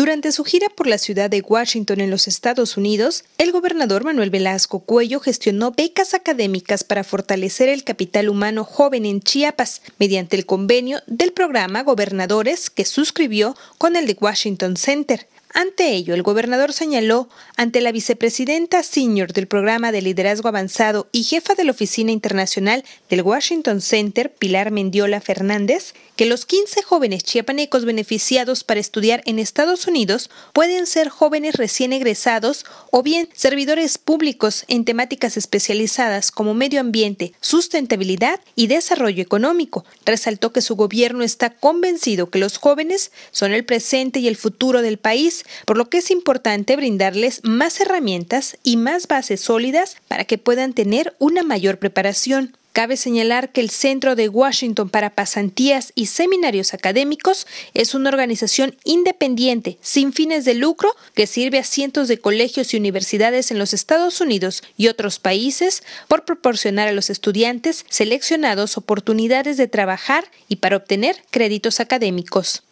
Durante su gira por la ciudad de Washington en los Estados Unidos, el gobernador Manuel Velasco Cuello gestionó becas académicas para fortalecer el capital humano joven en Chiapas mediante el convenio del programa Gobernadores que suscribió con el de Washington Center. Ante ello, el gobernador señaló ante la vicepresidenta senior del programa de liderazgo avanzado y jefa de la oficina internacional del Washington Center, Pilar Mendiola Fernández, que los 15 jóvenes chiapanecos beneficiados para estudiar en Estados Unidos Unidos pueden ser jóvenes recién egresados o bien servidores públicos en temáticas especializadas como medio ambiente, sustentabilidad y desarrollo económico. Resaltó que su gobierno está convencido que los jóvenes son el presente y el futuro del país, por lo que es importante brindarles más herramientas y más bases sólidas para que puedan tener una mayor preparación. Cabe señalar que el Centro de Washington para Pasantías y Seminarios Académicos es una organización independiente, sin fines de lucro, que sirve a cientos de colegios y universidades en los Estados Unidos y otros países por proporcionar a los estudiantes seleccionados oportunidades de trabajar y para obtener créditos académicos.